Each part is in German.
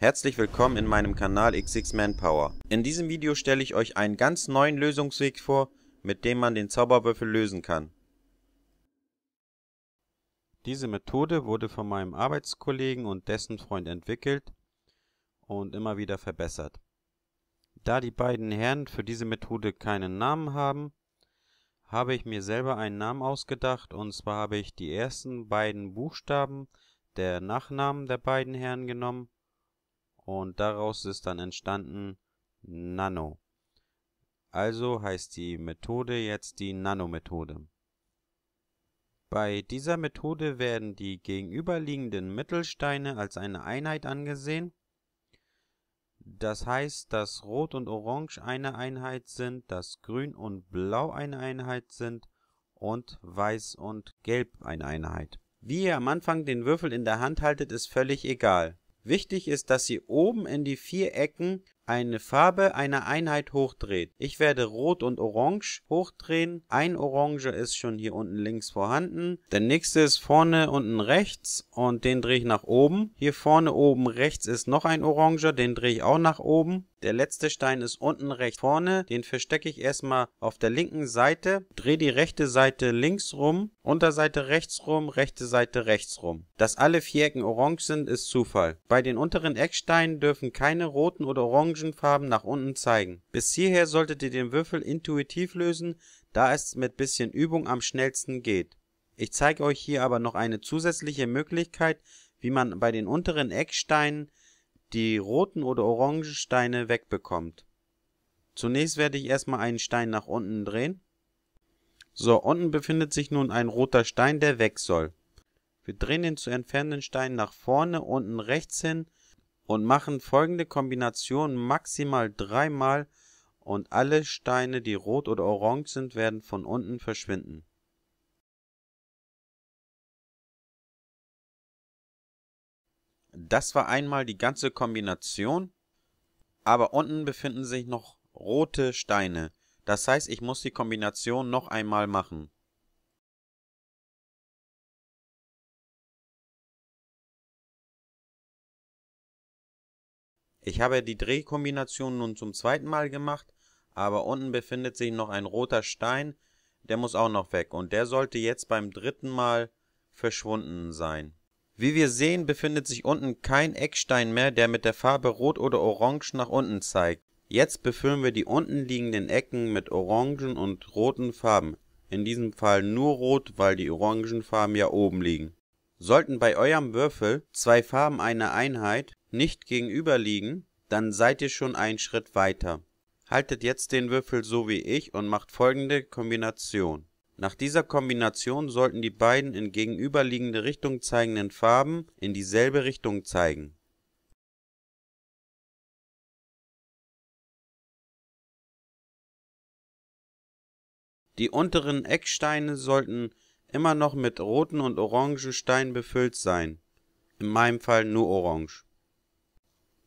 Herzlich willkommen in meinem Kanal XX Manpower. In diesem Video stelle ich euch einen ganz neuen Lösungsweg vor, mit dem man den Zauberwürfel lösen kann. Diese Methode wurde von meinem Arbeitskollegen und dessen Freund entwickelt und immer wieder verbessert. Da die beiden Herren für diese Methode keinen Namen haben, habe ich mir selber einen Namen ausgedacht und zwar habe ich die ersten beiden Buchstaben der Nachnamen der beiden Herren genommen und daraus ist dann entstanden Nano. Also heißt die Methode jetzt die Nano-Methode. Bei dieser Methode werden die gegenüberliegenden Mittelsteine als eine Einheit angesehen. Das heißt, dass Rot und Orange eine Einheit sind, dass Grün und Blau eine Einheit sind und Weiß und Gelb eine Einheit. Wie ihr am Anfang den Würfel in der Hand haltet, ist völlig egal. Wichtig ist, dass Sie oben in die vier Ecken eine Farbe einer Einheit hochdreht. Ich werde Rot und Orange hochdrehen. Ein Orange ist schon hier unten links vorhanden. Der nächste ist vorne unten rechts und den drehe ich nach oben. Hier vorne oben rechts ist noch ein Orange, den drehe ich auch nach oben. Der letzte Stein ist unten rechts vorne, den verstecke ich erstmal auf der linken Seite, drehe die rechte Seite links rum, Unterseite rechts rum, rechte Seite rechts rum. Dass alle vier Ecken orange sind, ist Zufall. Bei den unteren Ecksteinen dürfen keine roten oder orangen orangen Farben nach unten zeigen. Bis hierher solltet ihr den Würfel intuitiv lösen, da es mit bisschen Übung am schnellsten geht. Ich zeige euch hier aber noch eine zusätzliche Möglichkeit, wie man bei den unteren Ecksteinen die roten oder orangen Steine wegbekommt. Zunächst werde ich erstmal einen Stein nach unten drehen. So, unten befindet sich nun ein roter Stein, der weg soll. Wir drehen den zu entfernenden Stein nach vorne, unten rechts hin und machen folgende Kombination maximal dreimal und alle Steine, die rot oder orange sind, werden von unten verschwinden. Das war einmal die ganze Kombination, aber unten befinden sich noch rote Steine. Das heißt, ich muss die Kombination noch einmal machen. Ich habe die Drehkombination nun zum zweiten Mal gemacht, aber unten befindet sich noch ein roter Stein, der muss auch noch weg und der sollte jetzt beim dritten Mal verschwunden sein. Wie wir sehen, befindet sich unten kein Eckstein mehr, der mit der Farbe rot oder orange nach unten zeigt. Jetzt befüllen wir die unten liegenden Ecken mit orangen und roten Farben. In diesem Fall nur rot, weil die orangen Farben ja oben liegen. Sollten bei eurem Würfel zwei Farben einer Einheit nicht gegenüberliegen, dann seid ihr schon einen Schritt weiter. Haltet jetzt den Würfel so wie ich und macht folgende Kombination. Nach dieser Kombination sollten die beiden in gegenüberliegende Richtung zeigenden Farben in dieselbe Richtung zeigen. Die unteren Ecksteine sollten immer noch mit roten und orangen Steinen befüllt sein, in meinem Fall nur orange.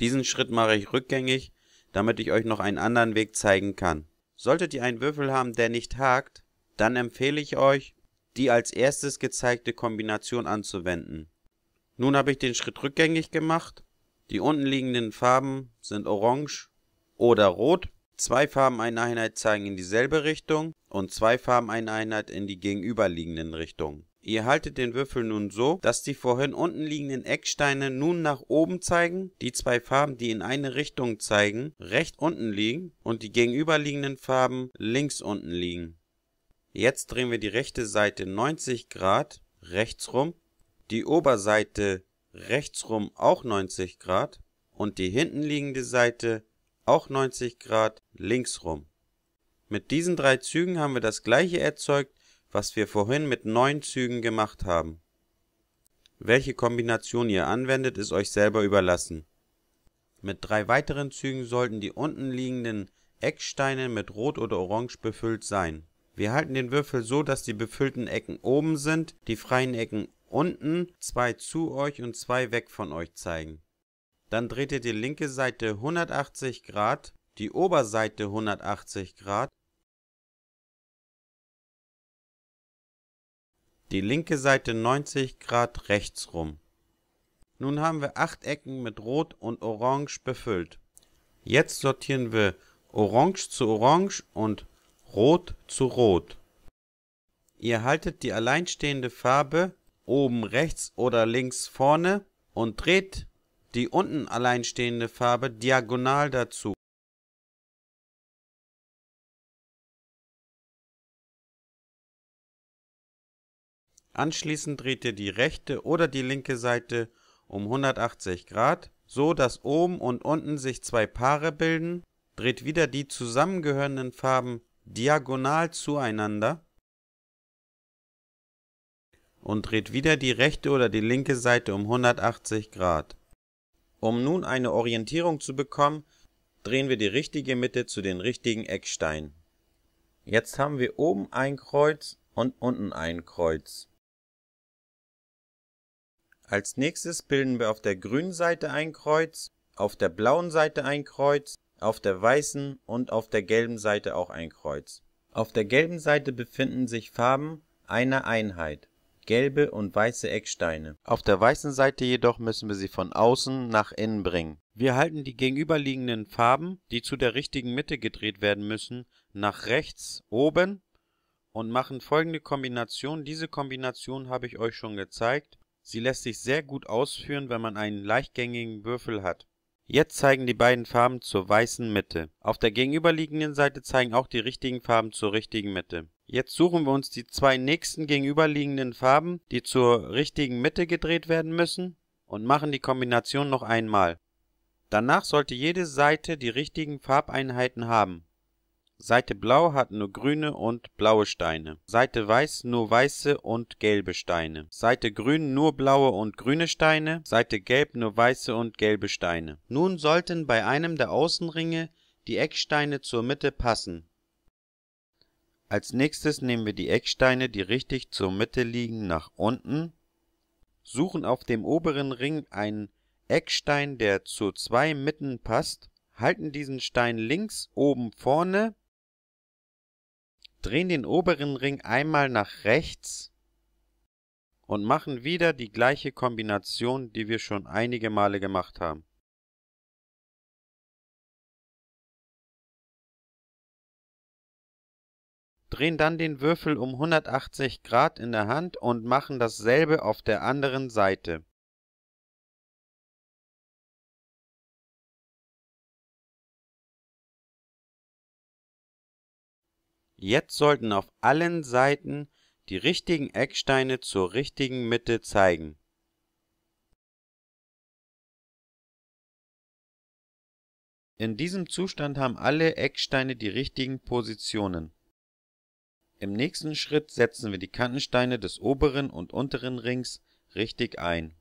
Diesen Schritt mache ich rückgängig, damit ich euch noch einen anderen Weg zeigen kann. Solltet ihr einen Würfel haben, der nicht hakt, dann empfehle ich euch, die als erstes gezeigte Kombination anzuwenden. Nun habe ich den Schritt rückgängig gemacht. Die unten liegenden Farben sind orange oder rot Zwei Farben einer Einheit zeigen in dieselbe Richtung und zwei Farben einer Einheit in die gegenüberliegenden Richtungen. Ihr haltet den Würfel nun so, dass die vorhin unten liegenden Ecksteine nun nach oben zeigen, die zwei Farben, die in eine Richtung zeigen, recht unten liegen und die gegenüberliegenden Farben links unten liegen. Jetzt drehen wir die rechte Seite 90 Grad rechts rum, die Oberseite rechts rum auch 90 Grad und die hinten liegende Seite auch 90 Grad links rum. Mit diesen drei Zügen haben wir das gleiche erzeugt, was wir vorhin mit neun Zügen gemacht haben. Welche Kombination ihr anwendet, ist euch selber überlassen. Mit drei weiteren Zügen sollten die unten liegenden Ecksteine mit Rot oder Orange befüllt sein. Wir halten den Würfel so, dass die befüllten Ecken oben sind, die freien Ecken unten, zwei zu euch und zwei weg von euch zeigen. Dann dreht ihr die linke Seite 180 Grad, die Oberseite 180 Grad, die linke Seite 90 Grad rechts rum. Nun haben wir acht Ecken mit Rot und Orange befüllt. Jetzt sortieren wir Orange zu Orange und Rot zu Rot. Ihr haltet die alleinstehende Farbe oben rechts oder links vorne und dreht die unten alleinstehende Farbe diagonal dazu. Anschließend dreht ihr die rechte oder die linke Seite um 180 Grad, so dass oben und unten sich zwei Paare bilden, dreht wieder die zusammengehörenden Farben diagonal zueinander und dreht wieder die rechte oder die linke Seite um 180 Grad. Um nun eine Orientierung zu bekommen, drehen wir die richtige Mitte zu den richtigen Ecksteinen. Jetzt haben wir oben ein Kreuz und unten ein Kreuz. Als nächstes bilden wir auf der grünen Seite ein Kreuz, auf der blauen Seite ein Kreuz, auf der weißen und auf der gelben Seite auch ein Kreuz. Auf der gelben Seite befinden sich Farben einer Einheit gelbe und weiße Ecksteine. Auf der weißen Seite jedoch müssen wir sie von außen nach innen bringen. Wir halten die gegenüberliegenden Farben, die zu der richtigen Mitte gedreht werden müssen, nach rechts oben und machen folgende Kombination. Diese Kombination habe ich euch schon gezeigt. Sie lässt sich sehr gut ausführen, wenn man einen leichtgängigen Würfel hat. Jetzt zeigen die beiden Farben zur weißen Mitte. Auf der gegenüberliegenden Seite zeigen auch die richtigen Farben zur richtigen Mitte. Jetzt suchen wir uns die zwei nächsten gegenüberliegenden Farben, die zur richtigen Mitte gedreht werden müssen, und machen die Kombination noch einmal. Danach sollte jede Seite die richtigen Farbeinheiten haben. Seite Blau hat nur grüne und blaue Steine, Seite Weiß nur weiße und gelbe Steine, Seite Grün nur blaue und grüne Steine, Seite Gelb nur weiße und gelbe Steine. Nun sollten bei einem der Außenringe die Ecksteine zur Mitte passen als nächstes nehmen wir die Ecksteine, die richtig zur Mitte liegen, nach unten, suchen auf dem oberen Ring einen Eckstein, der zu zwei Mitten passt, halten diesen Stein links oben vorne, drehen den oberen Ring einmal nach rechts und machen wieder die gleiche Kombination, die wir schon einige Male gemacht haben drehen dann den Würfel um 180 Grad in der Hand und machen dasselbe auf der anderen Seite Jetzt sollten auf allen Seiten die richtigen Ecksteine zur richtigen Mitte zeigen. In diesem Zustand haben alle Ecksteine die richtigen Positionen im nächsten Schritt setzen wir die Kantensteine des oberen und unteren Rings richtig ein.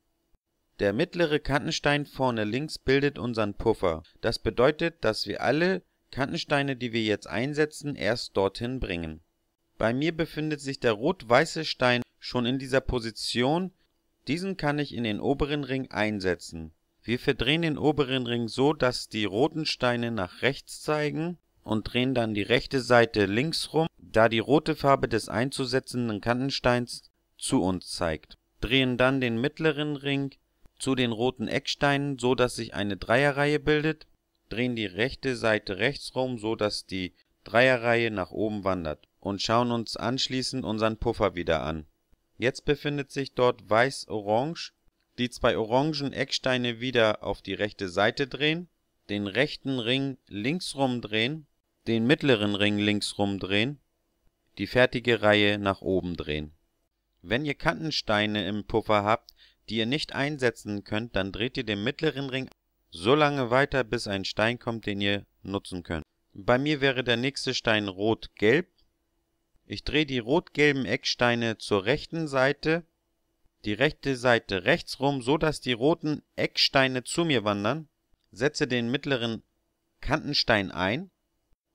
Der mittlere Kantenstein vorne links bildet unseren Puffer, das bedeutet, dass wir alle Kantensteine, die wir jetzt einsetzen, erst dorthin bringen. Bei mir befindet sich der rot-weiße Stein schon in dieser Position, diesen kann ich in den oberen Ring einsetzen. Wir verdrehen den oberen Ring so, dass die roten Steine nach rechts zeigen und drehen dann die rechte Seite links rum, da die rote Farbe des einzusetzenden Kantensteins zu uns zeigt, drehen dann den mittleren Ring zu den roten Ecksteinen, so dass sich eine Dreierreihe bildet, drehen die rechte Seite rechts rum, so dass die Dreierreihe nach oben wandert und schauen uns anschließend unseren Puffer wieder an. Jetzt befindet sich dort weiß-orange, die zwei orangen Ecksteine wieder auf die rechte Seite drehen, den rechten Ring linksrum drehen den mittleren Ring links rumdrehen, die fertige Reihe nach oben drehen. Wenn ihr Kantensteine im Puffer habt, die ihr nicht einsetzen könnt, dann dreht ihr den mittleren Ring so lange weiter, bis ein Stein kommt, den ihr nutzen könnt. Bei mir wäre der nächste Stein rot-gelb. Ich drehe die rot-gelben Ecksteine zur rechten Seite, die rechte Seite rechts rum, so dass die roten Ecksteine zu mir wandern, setze den mittleren Kantenstein ein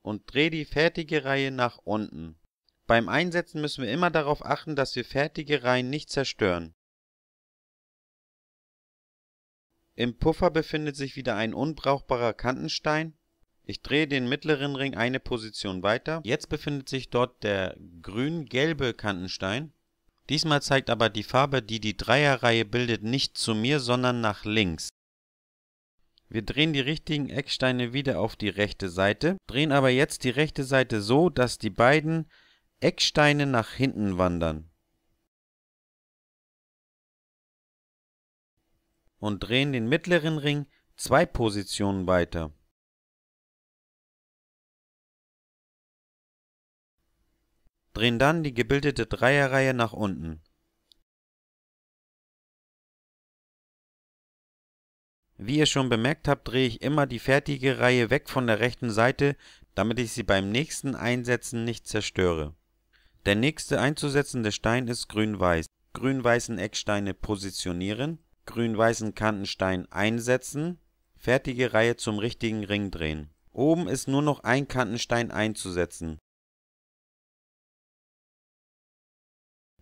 und drehe die fertige Reihe nach unten. Beim Einsetzen müssen wir immer darauf achten, dass wir fertige Reihen nicht zerstören. Im Puffer befindet sich wieder ein unbrauchbarer Kantenstein. Ich drehe den mittleren Ring eine Position weiter. Jetzt befindet sich dort der grün-gelbe Kantenstein. Diesmal zeigt aber die Farbe, die die Dreierreihe bildet, nicht zu mir, sondern nach links. Wir drehen die richtigen Ecksteine wieder auf die rechte Seite, drehen aber jetzt die rechte Seite so, dass die beiden Ecksteine nach hinten wandern. Und drehen den mittleren Ring zwei Positionen weiter. Drehen dann die gebildete Dreierreihe nach unten. Wie ihr schon bemerkt habt, drehe ich immer die fertige Reihe weg von der rechten Seite, damit ich sie beim nächsten Einsetzen nicht zerstöre. Der nächste einzusetzende Stein ist grün-weiß. Grün-weißen Ecksteine positionieren, grün-weißen Kantenstein einsetzen, fertige Reihe zum richtigen Ring drehen. Oben ist nur noch ein Kantenstein einzusetzen.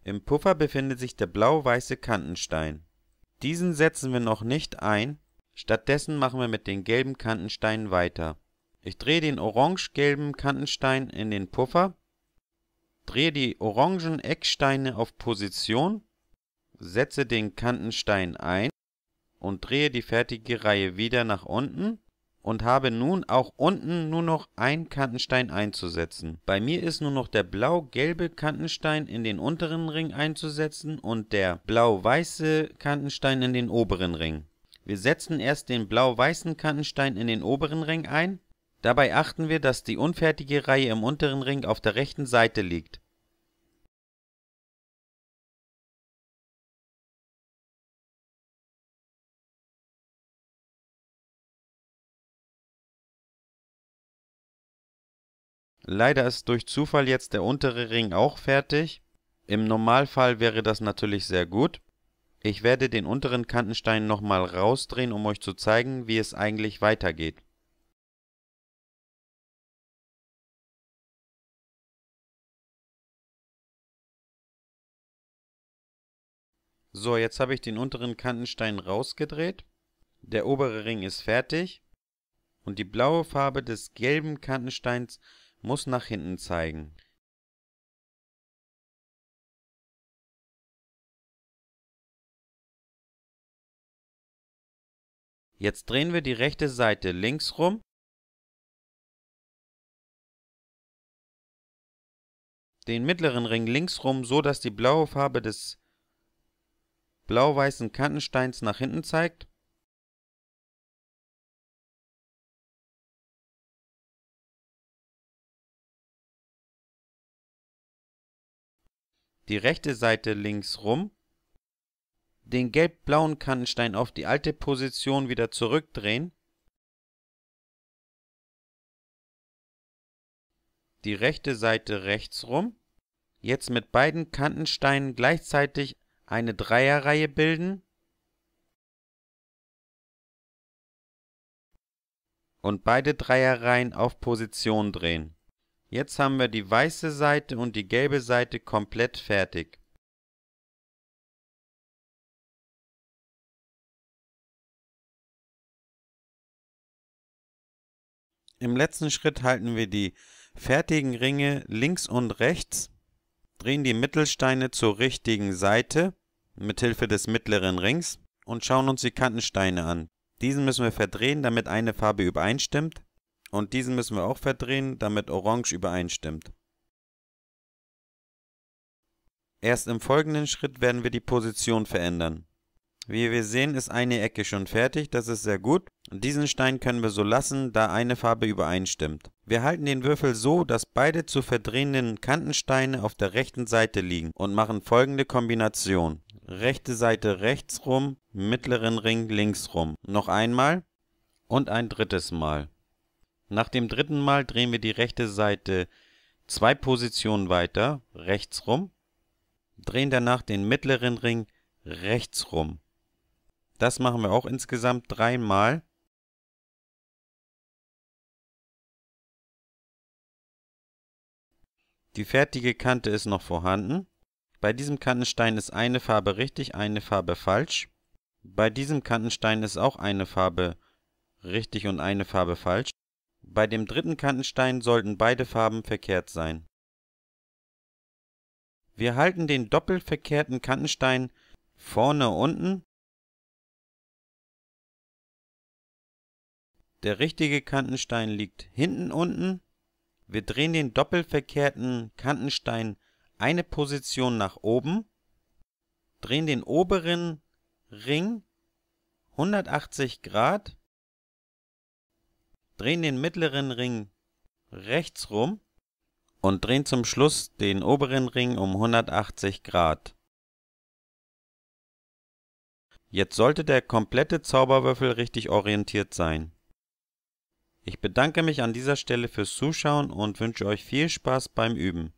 Im Puffer befindet sich der blau-weiße Kantenstein. Diesen setzen wir noch nicht ein, Stattdessen machen wir mit den gelben Kantensteinen weiter. Ich drehe den orange-gelben Kantenstein in den Puffer, drehe die orangen Ecksteine auf Position, setze den Kantenstein ein und drehe die fertige Reihe wieder nach unten und habe nun auch unten nur noch einen Kantenstein einzusetzen. Bei mir ist nur noch der blau-gelbe Kantenstein in den unteren Ring einzusetzen und der blau-weiße Kantenstein in den oberen Ring. Wir setzen erst den blau-weißen Kantenstein in den oberen Ring ein. Dabei achten wir, dass die unfertige Reihe im unteren Ring auf der rechten Seite liegt. Leider ist durch Zufall jetzt der untere Ring auch fertig. Im Normalfall wäre das natürlich sehr gut. Ich werde den unteren Kantenstein nochmal rausdrehen, um euch zu zeigen, wie es eigentlich weitergeht So, jetzt habe ich den unteren Kantenstein rausgedreht. Der obere Ring ist fertig. Und die blaue Farbe des gelben Kantensteins muss nach hinten zeigen. Jetzt drehen wir die rechte Seite links rum den mittleren Ring links rum, so dass die blaue Farbe des blau-weißen Kantensteins nach hinten zeigt. Die rechte Seite links rum den gelb-blauen Kannenstein auf die alte Position wieder zurückdrehen, die rechte Seite rechts rum, jetzt mit beiden Kantensteinen gleichzeitig eine Dreierreihe bilden und beide Dreierreihen auf Position drehen. Jetzt haben wir die weiße Seite und die gelbe Seite komplett fertig. Im letzten Schritt halten wir die fertigen Ringe links und rechts, drehen die Mittelsteine zur richtigen Seite mit Hilfe des mittleren Rings und schauen uns die Kantensteine an. Diesen müssen wir verdrehen, damit eine Farbe übereinstimmt und diesen müssen wir auch verdrehen, damit orange übereinstimmt. Erst im folgenden Schritt werden wir die Position verändern. Wie wir sehen, ist eine Ecke schon fertig, das ist sehr gut. Diesen Stein können wir so lassen, da eine Farbe übereinstimmt. Wir halten den Würfel so, dass beide zu verdrehenden Kantensteine auf der rechten Seite liegen und machen folgende Kombination. Rechte Seite rechts rum, mittleren Ring links rum. Noch einmal und ein drittes Mal. Nach dem dritten Mal drehen wir die rechte Seite zwei Positionen weiter, rechts rum, drehen danach den mittleren Ring rechts rum das machen wir auch insgesamt dreimal. Die fertige Kante ist noch vorhanden. Bei diesem Kantenstein ist eine Farbe richtig, eine Farbe falsch. Bei diesem Kantenstein ist auch eine Farbe richtig und eine Farbe falsch. Bei dem dritten Kantenstein sollten beide Farben verkehrt sein. Wir halten den doppelt verkehrten Kantenstein vorne unten Der richtige Kantenstein liegt hinten unten. Wir drehen den doppelverkehrten Kantenstein eine Position nach oben, drehen den oberen Ring 180 Grad, drehen den mittleren Ring rechts rum und drehen zum Schluss den oberen Ring um 180 Grad. Jetzt sollte der komplette Zauberwürfel richtig orientiert sein. Ich bedanke mich an dieser Stelle fürs Zuschauen und wünsche euch viel Spaß beim Üben